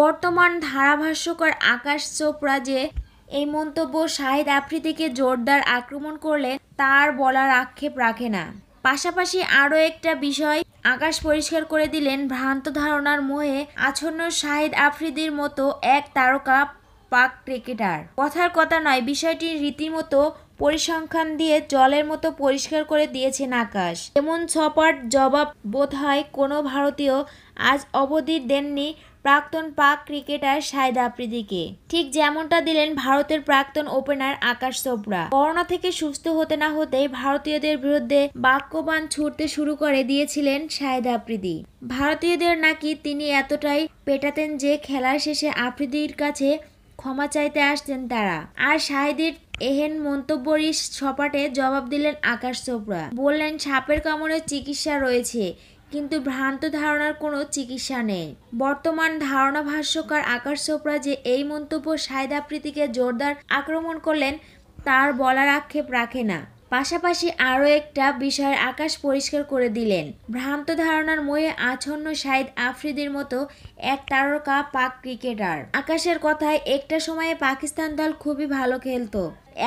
বর্তমান ধারাভাষ্যকর আকাশ চোপড়া যে এই মন্তব্য শাহিদ আফ্রিদিকে জোরদার আক্রমণ করলে তার বলার আক্ষেপ রাখে না পাশাপাশি আরও একটা বিষয় আকাশ পরিষ্কার করে দিলেন ভ্রান্ত ধারণার মোহে আছন্ন শাহিদ আফ্রিদির মতো এক তারকা পাক ক্রিকেটার কথার কথা নয় বিষয়টি রীতিমতো পরিসংখ্যান দিয়ে জলের মতো পরিষ্কার করে দিয়েছেন আকাশ এমন ছপাট জবাব বোধ হয় কোনো ভারতীয় আজ অবধি দেননি প্রাক্তন পাক ক্রিকেটার সায়দ আফ্রিদিকে ঠিক যেমনটা দিলেন ভারতের প্রাক্তন ওপেনার আকাশ চোপড়া করোনা থেকে সুস্থ হতে না হতেই ভারতীয়দের বিরুদ্ধে বাক্যবান ছুটতে শুরু করে দিয়েছিলেন সায়দ আফ্রিদি ভারতীয়দের নাকি তিনি এতটাই পেটাতেন যে খেলার শেষে আফ্রিদির কাছে ক্ষমা চাইতে আসতেন তারা আর সাহেদির এহেন মন্তব্যরই সপাটে জবাব দিলেন আকাশ চোপড়া বললেন সাপের কামড়ে চিকিৎসা রয়েছে কিন্তু ভ্রান্ত ধারণার কোনো চিকিৎসা নেই বর্তমান ধারণা ভাষ্যকার আকাশ চোপড়া যে এই মন্তব্য সায়দা প্রীতিকে জোরদার আক্রমণ করলেন তার বলার আক্ষেপ রাখে না পাশাপাশি আরও একটা বিষয়ের আকাশ পরিষ্কার করে দিলেন ভ্রান্ত ধারণার ময়ে আছন্ন সাইদ আফ্রিদির মতো এক তারকা পাক ক্রিকেটার আকাশের কথায় একটা সময়ে পাকিস্তান দল খুবই ভালো খেলতো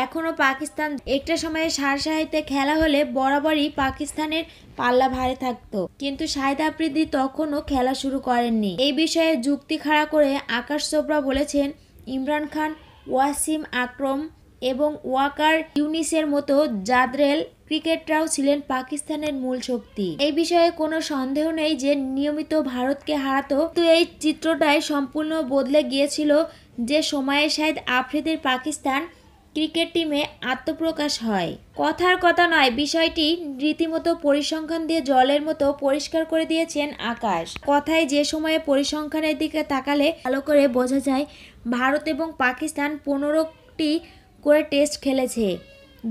এখনও পাকিস্তান একটা সময়ে সারশাহিতে খেলা হলে বরাবরই পাকিস্তানের পাল্লা ভারে থাকতো কিন্তু শাহিদ আফ্রিদি তখনও খেলা শুরু করেননি এই বিষয়ে যুক্তি খাড়া করে আকাশ চোপড়া বলেছেন ইমরান খান ওয়াসিম আকরম এবং ওয়াকার ইউনিসের মতো জাদরেল ক্রিকেটরাও ছিলেন পাকিস্তানের মূল শক্তি এই বিষয়ে কোনো সন্দেহ নেই যে নিয়মিত ভারতকে হারাতো তো এই চিত্রটাই সম্পূর্ণ বদলে গিয়েছিল যে সময়ে শাহেদ আফ্রিদির পাকিস্তান ক্রিকেট টিমে আত্মপ্রকাশ হয় কথার কথা নয় বিষয়টি রীতিমতো পরিসংখ্যান দিয়ে জলের মতো পরিষ্কার করে দিয়েছেন আকাশ কথায় যে সময়ে পরিসংখ্যানের দিকে তাকালে ভালো করে বোঝা যায় ভারত এবং পাকিস্তান পনেরোটি করে টেস্ট খেলেছে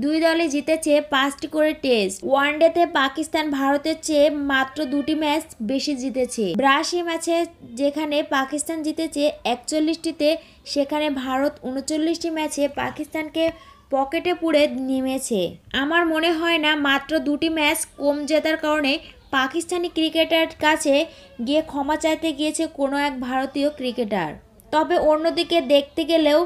দুই দলে জিতেছে পাঁচটি করে টেস্ট ওয়ান ডেতে পাকিস্তান ভারতের চেয়ে মাত্র দুটি ম্যাচ বেশি জিতেছে ব্রাশি ম্যাচে যেখানে পাকিস্তান জিতেছে একচল্লিশটিতে সেখানে ভারত উনচল্লিশটি ম্যাচে পাকিস্তানকে পকেটে পুড়ে নেমেছে আমার মনে হয় না মাত্র দুটি ম্যাচ কম জেতার কারণে পাকিস্তানি ক্রিকেটার কাছে গিয়ে ক্ষমা চাইতে গিয়েছে কোনো এক ভারতীয় ক্রিকেটার তবে অন্যদিকে দেখতে গেলেও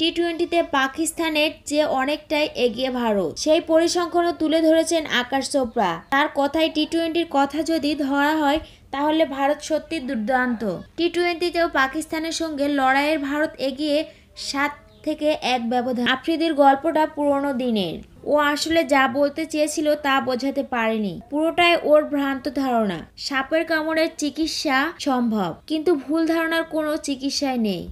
টি টোয়েন্টিতে পাকিস্তানের চেয়ে অনেকটাই এগিয়ে ভারত সেই পরিসংখ্যানও তুলে ধরেছেন আকাশ চোপড়া তার কথায় টি টোয়েন্টির কথা যদি ধরা হয় তাহলে ভারত সত্যি দুর্দান্ত টি টোয়েন্টিতেও পাকিস্তানের সঙ্গে লড়াইয়ের ভারত এগিয়ে সাত থেকে এক ব্যবধান আফ্রিদির গল্পটা পুরনো দিনের ও আসলে যা বলতে চেয়েছিল তা বোঝাতে পারেনি পুরোটাই ওর ভ্রান্ত ধারণা সাপের কামড়ের চিকিৎসা সম্ভব কিন্তু ভুল ধারণার কোনো চিকিৎসায় নেই